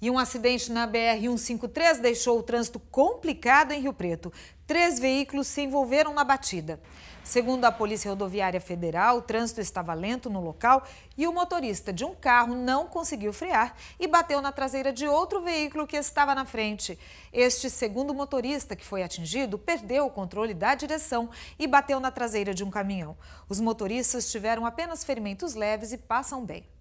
E um acidente na BR-153 deixou o trânsito complicado em Rio Preto. Três veículos se envolveram na batida. Segundo a Polícia Rodoviária Federal, o trânsito estava lento no local e o motorista de um carro não conseguiu frear e bateu na traseira de outro veículo que estava na frente. Este segundo motorista que foi atingido perdeu o controle da direção e bateu na traseira de um caminhão. Os motoristas tiveram apenas ferimentos leves e passam bem.